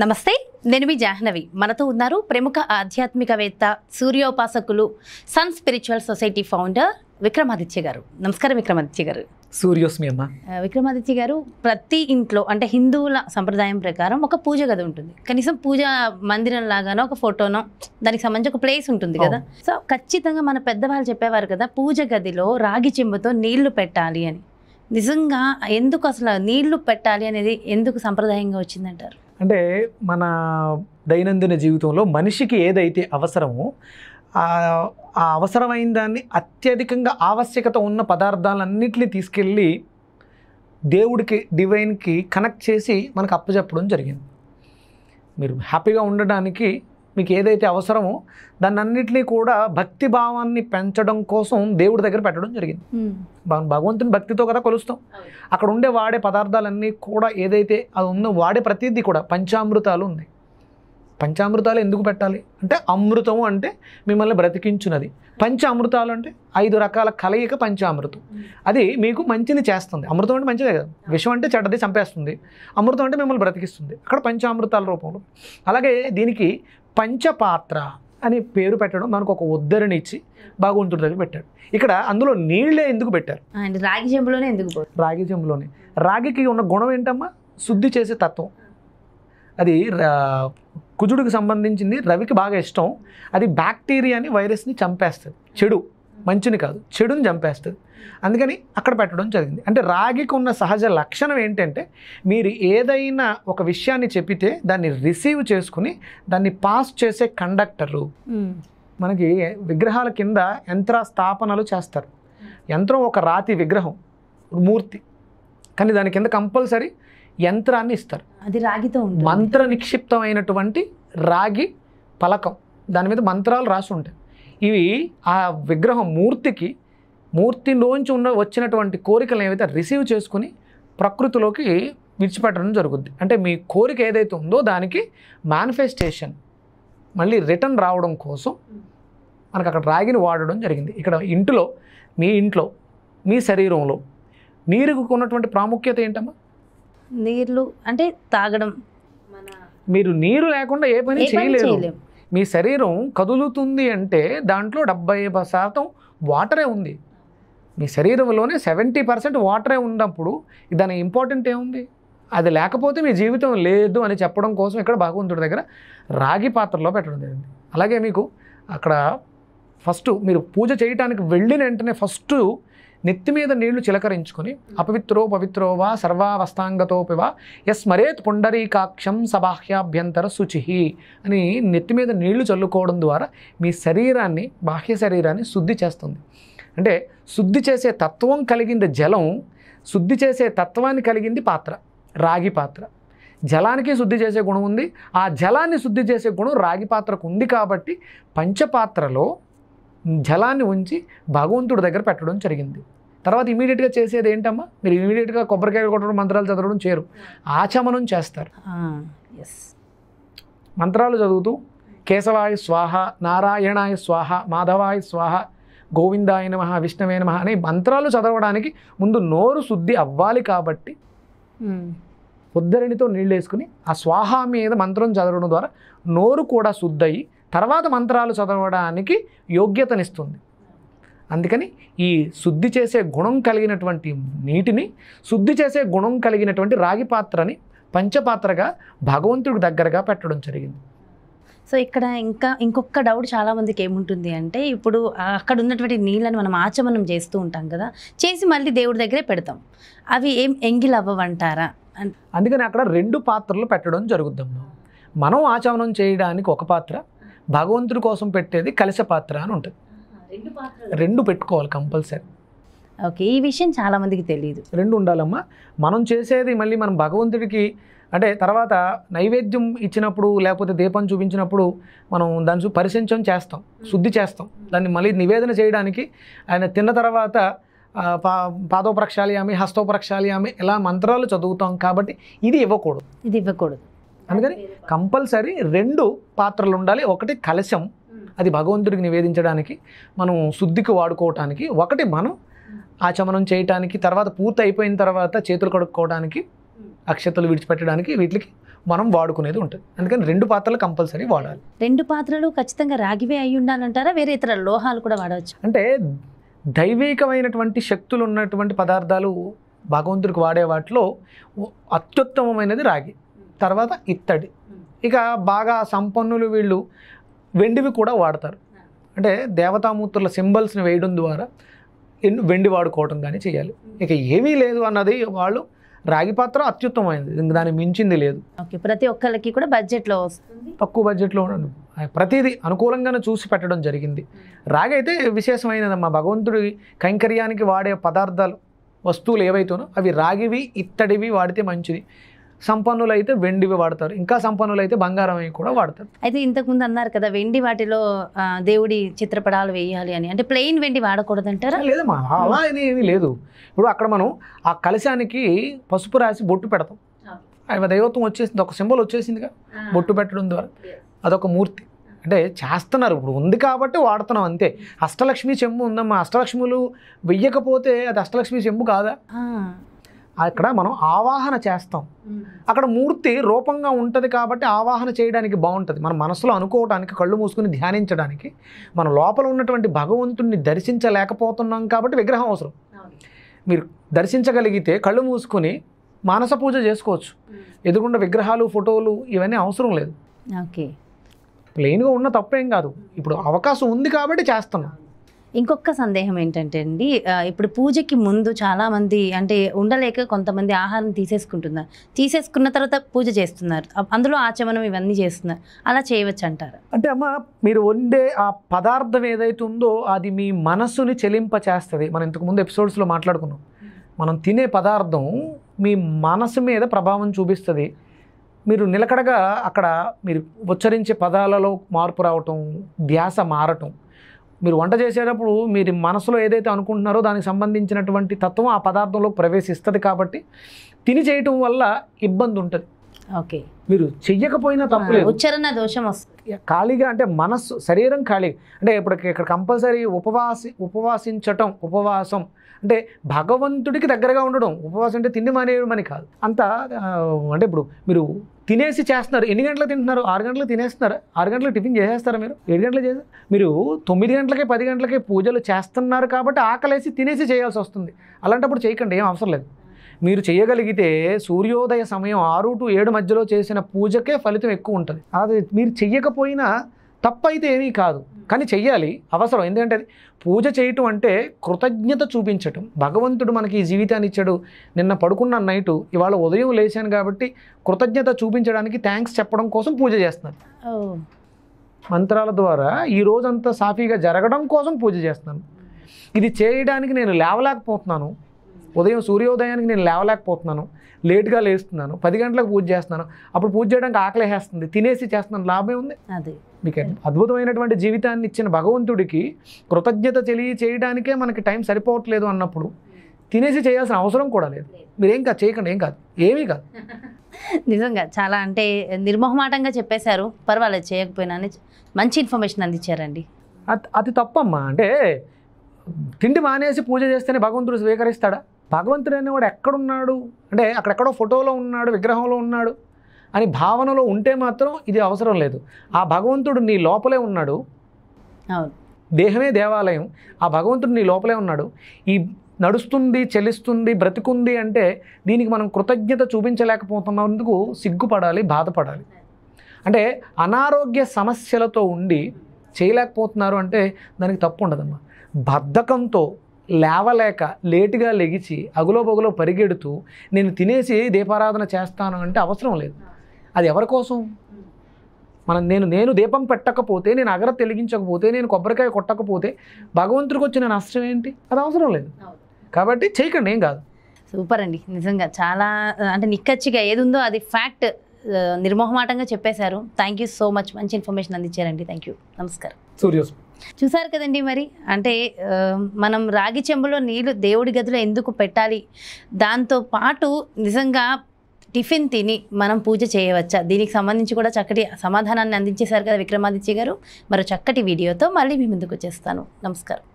నమస్తే నేను మీ జాహ్నవి మనతో ఉన్నారు ప్రముఖ ఆధ్యాత్మికవేత్త సూర్యోపాసకులు sun spiritual society founder Vikramaditya గారు నమస్కారం విక్రమాదిత్య గారు సూర్యోస్మి అమ్మ విక్రమాదిత్య గారు ప్రతి ఇంట్లో అంటే హిందువుల సంప్రదాయం ప్రకారం ఒక పూజ గది ఉంటుంది కనీసం పూజ మందిరం లాగానో ఒక ఫోటోనో దానికి సంబంధించి ఒక ప్లేస్ ఉంటుంది కదా సో ఖచ్చితంగా మన పెద్దవాళ్ళు చెప్పేవారు కదా పూజ గదిలో రాగి చెంబుతో నీళ్లు పెట్టాలి అని నిజంగా ఎందుకు అసలు నీళ్లు పెట్టాలి అనేది ఎందుకు సంప్రదాయంగా వచ్చిందంటారు అంటే మన దైనందిన జీవితంలో మనిషికి ఏదైతే అవసరమో ఆ అవసరమైన దాన్ని అత్యధికంగా ఆవశ్యకత ఉన్న పదార్థాలన్నింటినీ తీసుకెళ్ళి దేవుడికి డివైన్కి కనెక్ట్ చేసి మనకు అప్పచెప్పడం జరిగింది మీరు హ్యాపీగా ఉండడానికి మీకు ఏదైతే అవసరమో దాన్ని అన్నింటినీ కూడా భక్తి భావాన్ని పెంచడం కోసం దేవుడి దగ్గర పెట్టడం జరిగింది భగవంతుని భక్తితో కదా కొలుస్తాం అక్కడ ఉండే వాడే పదార్థాలన్నీ కూడా ఏదైతే అది ఉందో వాడే ప్రతిదీ కూడా పంచామృతాలు ఉన్నాయి పంచామృతాలు ఎందుకు పెట్టాలి అంటే అమృతము అంటే మిమ్మల్ని బ్రతికించున్నది పంచామృతాలు అంటే ఐదు రకాల కలయిక పంచామృతం అది మీకు మంచిని చేస్తుంది అమృతం అంటే మంచిదే కదా విషం అంటే చెడ్డది చంపేస్తుంది అమృతం అంటే మిమ్మల్ని బ్రతికిస్తుంది అక్కడ పంచామృతాల రూపంలో అలాగే దీనికి పంచపాత్ర అనే పేరు పెట్టడం మనకు ఒక ఉద్దరిని ఇచ్చి బాగుంటుంది అని పెట్టాడు ఇక్కడ అందులో నీళ్లే ఎందుకు పెట్టారు రాగి జంబులోనే ఎందుకు రాగి జంబులోనే రాగికి ఉన్న గుణం ఏంటమ్మా శుద్ధి చేసే తత్వం అది కుజుడికి సంబంధించింది రవికి బాగా ఇష్టం అది బ్యాక్టీరియాని వైరస్ని చంపేస్తుంది చెడు మంచిని కాదు చెడుని చంపేస్తుంది అందుకని అక్కడ పెట్టడం జరిగింది అంటే రాగికి ఉన్న సహజ లక్షణం ఏంటంటే మీరు ఏదైనా ఒక విషయాన్ని చెప్పితే దాన్ని రిసీవ్ చేసుకుని దాన్ని పాస్ చేసే కండక్టరు మనకి విగ్రహాల కింద యంత్ర స్థాపనలు చేస్తారు యంత్రం ఒక రాతి విగ్రహం మూర్తి కానీ దాని కింద కంపల్సరీ యంత్రాన్ని ఇస్తారు అది రాగితో మంత్ర నిక్షిప్తమైనటువంటి రాగి పలకం దాని మీద మంత్రాలు రాసి ఉంటాయి ఇవి ఆ విగ్రహం మూర్తికి మూర్తిలోంచి ఉన్న వచ్చినటువంటి కోరికలను ఏవైతే రిసీవ్ చేసుకుని ప్రకృతిలోకి విడిచిపెట్టడం జరుగుద్ది అంటే మీ కోరిక ఏదైతే ఉందో దానికి మేనిఫెస్టేషన్ మళ్ళీ రిటర్న్ రావడం కోసం మనకు అక్కడ రాగిని వాడడం జరిగింది ఇక్కడ ఇంటిలో మీ ఇంట్లో మీ శరీరంలో నీరుకు ఉన్నటువంటి ప్రాముఖ్యత ఏంటమ్మా నీళ్లు అంటే తాగడం మీరు నీరు లేకుండా ఏ పని చేయలేదు మీ శరీరం కదులుతుంది అంటే దాంట్లో డెబ్బై శాతం వాటరే ఉంది మీ శరీరంలోనే సెవెంటీ పర్సెంట్ వాటరే ఉన్నప్పుడు దాని ఇంపార్టెంట్ ఏముంది అది లేకపోతే మీ జీవితం లేదు అని చెప్పడం కోసం ఇక్కడ భగవంతుడి దగ్గర రాగి పాత్రలో పెట్టడం జరిగింది అలాగే మీకు అక్కడ ఫస్ట్ మీరు పూజ చేయటానికి వెళ్ళిన వెంటనే ఫస్ట్ నెత్తి మీద నీళ్లు చిలకరించుకుని అపవిత్రో పవిత్రోవా సర్వావస్థాంగతోపివా ఎస్ పుండరీకాక్షం సబాహ్యాభ్యంతర శుచి అని నెత్తి మీద నీళ్లు చల్లుకోవడం ద్వారా మీ శరీరాన్ని బాహ్య శరీరాన్ని శుద్ధి చేస్తుంది అంటే శుద్ధి చేసే తత్వం కలిగింది జలం శుద్ధి చేసే తత్వాన్ని కలిగింది పాత్ర రాగి పాత్ర జలానికి శుద్ధి చేసే గుణం ఉంది ఆ జలాన్ని శుద్ధి చేసే గుణం రాగి పాత్రకు ఉంది కాబట్టి పంచపాత్రలో జలాన్ని ఉంచి భగవంతుడి దగ్గర పెట్టడం జరిగింది తర్వాత ఇమీడియట్గా చేసేది ఏంటమ్మా మీరు ఇమీడియట్గా కొబ్బరికాయలు కొట్టడం మంత్రాలు చదవడం చేయరు ఆచమనం చేస్తారు మంత్రాలు చదువుతూ కేశవాయ స్వాహ నారాయణాయ స్వాహ మాధవాయ స్వాహ గోవిందాయ నమ విష్ణువే నమ అనే మంత్రాలు చదవడానికి ముందు నోరు శుద్ధి అవ్వాలి కాబట్టి ఉద్దరిణితో నీళ్ళు వేసుకుని ఆ స్వాహ మీద మంత్రం చదవడం ద్వారా నోరు కూడా శుద్ధి అయ్యి తర్వాత మంత్రాలు చదవడానికి యోగ్యతనిస్తుంది అందుకని ఈ శుద్ధి చేసే గుణం కలిగినటువంటి నీటిని శుద్ధి చేసే గుణం కలిగినటువంటి రాగి పాత్రని పంచపాత్రగా భగవంతుడి దగ్గరగా పెట్టడం జరిగింది సో ఇక్కడ ఇంకా ఇంకొక డౌట్ చాలామందికి ఏముంటుంది అంటే ఇప్పుడు అక్కడ ఉన్నటువంటి నీళ్ళని మనం ఆచమనం చేస్తూ ఉంటాం కదా చేసి మళ్ళీ దేవుడి దగ్గరే పెడతాం అవి ఏం ఎంగిల్ అవ్వవంటారా అందుకని అక్కడ రెండు పాత్రలు పెట్టడం జరుగుతుంది మనం ఆచమనం చేయడానికి ఒక పాత్ర భగవంతుడి కోసం పెట్టేది కలిస పాత్ర అని ఉంటుంది రెండు పెట్టుకోవాలి కంపల్సరీ ఓకే ఈ విషయం చాలామందికి తెలియదు రెండు ఉండాలమ్మా మనం చేసేది మళ్ళీ మనం భగవంతుడికి అంటే తర్వాత నైవేద్యం ఇచ్చినప్పుడు లేకపోతే దీపం చూపించినప్పుడు మనం దాన్ని పరిశంచం చేస్తాం శుద్ధి చేస్తాం దాన్ని మళ్ళీ నివేదన చేయడానికి ఆయన తిన్న తర్వాత పా హస్తోపరక్షాలి ఆమె ఇలా మంత్రాలు చదువుతాం కాబట్టి ఇది ఇవ్వకూడదు ఇది ఇవ్వకూడదు అందుకని కంపల్సరీ రెండు పాత్రలు ఉండాలి ఒకటి కలశం అది భగవంతుడికి నివేదించడానికి మనం శుద్ధికి వాడుకోవటానికి ఒకటి మనం ఆచమనం చేయటానికి తర్వాత పూర్తి అయిపోయిన తర్వాత చేతులు కడుక్కోవడానికి అక్షతలు విడిచిపెట్టడానికి వీటికి మనం వాడుకునేది ఉంటుంది అందుకని రెండు పాత్రలు కంపల్సరీ వాడాలి రెండు పాత్రలు ఖచ్చితంగా రాగివే అయి ఉండాలంటారా వేరే ఇతర లోహాలు కూడా వాడవచ్చు అంటే దైవికమైనటువంటి శక్తులు ఉన్నటువంటి పదార్థాలు భగవంతుడికి వాడే వాటిలో అత్యుత్తమమైనది రాగి తర్వాత ఇత్తడి ఇక బాగా సంపన్నులు వీళ్ళు వెండివి కూడా వాడతారు అంటే దేవతామూర్తుల సింబల్స్ని వేయడం ద్వారా వెండి వాడుకోవటం కానీ చేయాలి ఇక ఏమీ లేదు అన్నది వాళ్ళు రాగి పాత్ర అత్యుత్తమైనది ఇంక దాన్ని మించింది లేదు ప్రతి ఒక్కరికి కూడా బడ్జెట్లో వస్తుంది తక్కువ బడ్జెట్లో ప్రతిదీ అనుకూలంగానే చూసి పెట్టడం జరిగింది రాగి అయితే మా భగవంతుడి కైంకర్యానికి వాడే పదార్థాలు వస్తువులు ఏవైతేనో అవి రాగివి ఇత్తడివి వాడితే మంచిది సంపన్నులు అయితే వెండివి వాడతారు ఇంకా సంపన్నులు అయితే బంగారం అవి కూడా వాడతారు అయితే ఇంతకుముందు అన్నారు కదా వెండి వాటిలో దేవుడి చిత్రపటాలు వేయాలి అని అంటే ప్లెయిన్ వెండి వాడకూడదు వాడకూడదంటారా లేదమ్మా అలా hmm. ఏమీ లేదు ఇప్పుడు అక్కడ మనం ఆ కలశానికి పసుపు రాసి బొట్టు పెడతాం అవి దైవత్వం వచ్చేసింది ఒక సింబల్ వచ్చేసిందిగా బొట్టు పెట్టడం ద్వారా అదొక మూర్తి అంటే చేస్తున్నారు ఇప్పుడు ఉంది కాబట్టి వాడుతున్నాం అంతే hmm. అష్టలక్ష్మి చెంబు ఉందమ్మా అష్టలక్ష్ములు వెయ్యకపోతే అది అష్టలక్ష్మి చెంబు కాదా అక్కడ మనం ఆవాహన చేస్తాం అక్కడ మూర్తి రూపంగా ఉంటుంది కాబట్టి ఆవాహన చేయడానికి బాగుంటుంది మన మనసులో అనుకోవడానికి కళ్ళు మూసుకుని ధ్యానించడానికి మన లోపల ఉన్నటువంటి భగవంతుణ్ణి దర్శించలేకపోతున్నాం కాబట్టి విగ్రహం అవసరం మీరు దర్శించగలిగితే కళ్ళు మూసుకుని మానస పూజ చేసుకోవచ్చు ఎదురుకుండా విగ్రహాలు ఫోటోలు ఇవన్నీ అవసరం లేదు ఓకే ప్లెయిన్గా ఉన్న తప్పేం కాదు ఇప్పుడు అవకాశం ఉంది కాబట్టి చేస్తున్నాం ఇంకొక సందేహం ఏంటంటే అండి ఇప్పుడు పూజకి ముందు చాలామంది అంటే ఉండలేక కొంతమంది ఆహారం తీసేసుకుంటున్నారు తీసేసుకున్న తర్వాత పూజ చేస్తున్నారు అందులో ఆచమనం ఇవన్నీ చేస్తున్నారు అలా చేయవచ్చు అంటారు అంటే అమ్మ మీరు వండే ఆ పదార్థం ఏదైతే ఉందో అది మీ మనస్సుని చెలింప చేస్తుంది మనం ఇంతకుముందు ఎపిసోడ్స్లో మాట్లాడుకున్నాం మనం తినే పదార్థం మీ మనసు మీద ప్రభావం చూపిస్తుంది మీరు నిలకడగా అక్కడ మీరు ఉచ్చరించే పదాలలో మార్పు రావటం ధ్యాస మారటం మీరు వంట చేసేటప్పుడు మీరు మనసులో ఏదైతే అనుకుంటున్నారో దానికి సంబంధించినటువంటి తత్వం ఆ పదార్థంలో ప్రవేశిస్తుంది కాబట్టి తిని చేయటం వల్ల ఇబ్బంది ఉంటుంది ఓకే మీరు చెయ్యకపోయినా తప్పలేదు ఉచ్చారణ దోషం వస్తుంది ఖాళీగా అంటే మనస్సు శరీరం ఖాళీ అంటే ఇప్పుడు ఇక్కడ కంపల్సరీ ఉపవాసి ఉపవాసించటం ఉపవాసం అంటే భగవంతుడికి దగ్గరగా ఉండడం ఉపవాసం అంటే తిండి మానేయడం అని కాదు అంత అంటే ఇప్పుడు మీరు తినేసి చేస్తున్నారు ఎన్ని గంటలు తింటున్నారు ఆరు గంటలు తినేస్తున్నారు ఆరు గంటలు టిఫిన్ చేసేస్తారా మీరు ఏడు గంటలు చేసి మీరు తొమ్మిది గంటలకి పది గంటలకి పూజలు చేస్తున్నారు కాబట్టి ఆకలేసి తినేసి చేయాల్సి వస్తుంది అలాంటప్పుడు చేయకండి ఏం అవసరం లేదు మీరు చేయగలిగితే సూర్యోదయ సమయం ఆరు టు ఏడు మధ్యలో చేసిన పూజకే ఫలితం ఎక్కువ ఉంటుంది అది మీరు చెయ్యకపోయినా తప్పైతే ఏమీ కాదు కానీ చెయ్యాలి అవసరం ఎందుకంటే అది పూజ చేయటం అంటే కృతజ్ఞత చూపించటం భగవంతుడు మనకి ఈ జీవితాన్ని ఇచ్చాడు నిన్న పడుకున్న నైటు ఇవాళ ఉదయం లేచాను కాబట్టి కృతజ్ఞత చూపించడానికి థ్యాంక్స్ చెప్పడం కోసం పూజ చేస్తున్నారు మంత్రాల ద్వారా ఈ రోజంతా సాఫీగా జరగడం కోసం పూజ చేస్తున్నాను ఇది చేయడానికి నేను లేవలేకపోతున్నాను ఉదయం సూర్యోదయానికి నేను లేవలేకపోతున్నాను లేట్గా లేస్తున్నాను పది గంటలకు పూజ చేస్తున్నాను అప్పుడు పూజ చేయడానికి ఆకలి వేస్తుంది తినేసి చేస్తున్నాను లాభమే ఉంది అది మీకు అద్భుతమైనటువంటి జీవితాన్ని ఇచ్చిన భగవంతుడికి కృతజ్ఞత తెలియ చేయడానికే మనకి టైం సరిపోవట్లేదు అన్నప్పుడు తినేసి చేయాల్సిన అవసరం కూడా లేదు మీరేం కాదు చేయకండి ఏం కాదు ఏమీ కాదు నిజంగా చాలా అంటే నిర్మోహమాటంగా చెప్పేశారు పర్వాలేదు చేయకపోయినా మంచి ఇన్ఫర్మేషన్ అందించారండి అది తప్పమ్మా అంటే తిండి మానేసి పూజ చేస్తేనే భగవంతుడు స్వీకరిస్తాడా భగవంతుడు అనేవాడు ఎక్కడున్నాడు అంటే అక్కడెక్కడో ఫోటోలో ఉన్నాడు విగ్రహంలో ఉన్నాడు అని భావనలో ఉంటే మాత్రం ఇది అవసరం లేదు ఆ భగవంతుడు నీ లోపలే ఉన్నాడు దేహమే దేవాలయం ఆ భగవంతుడు నీ లోపలే ఉన్నాడు ఈ నడుస్తుంది చెలిస్తుంది బ్రతికుంది అంటే దీనికి మనం కృతజ్ఞత చూపించలేకపోతున్నందుకు సిగ్గుపడాలి బాధపడాలి అంటే అనారోగ్య సమస్యలతో ఉండి చేయలేకపోతున్నారు అంటే దానికి తప్పు ఉండదమ్మా బద్ధకంతో లేవలేక లేటుగా లెగిచి అగులో బగులో పరిగెడుతూ నేను తినేసి దీపారాధన చేస్తాను అంటే అవసరం లేదు అది ఎవరి కోసం మనం నేను నేను దీపం పెట్టకపోతే నేను అగర తెలిగించకపోతే నేను కొబ్బరికాయ కొట్టకపోతే భగవంతుడికి వచ్చిన నష్టం ఏంటి అది అవసరం లేదు కాబట్టి చేయకండి ఏం కాదు సూపర్ అండి నిజంగా చాలా అంటే నిక్కచ్చిగా ఏది ఉందో అది ఫ్యాక్ట్ నిర్మోహమాటంగా చెప్పేశారు థ్యాంక్ యూ సో మచ్ మంచి ఇన్ఫర్మేషన్ అందించారండి థ్యాంక్ యూ నమస్కారం సూర్యోస్మి చూసారు కదండి మరి అంటే మనం రాగి చెంబులో నీళ్లు దేవుడి గదిలో ఎందుకు పెట్టాలి దాంతో పాటు నిజంగా టిఫిన్ తిని మనం పూజ చేయవచ్చా దీనికి సంబంధించి కూడా చక్కటి సమాధానాన్ని అందించేశారు కదా విక్రమాదిత్య గారు మరో చక్కటి వీడియోతో మళ్ళీ మీ ముందుకు వచ్చేస్తాను నమస్కారం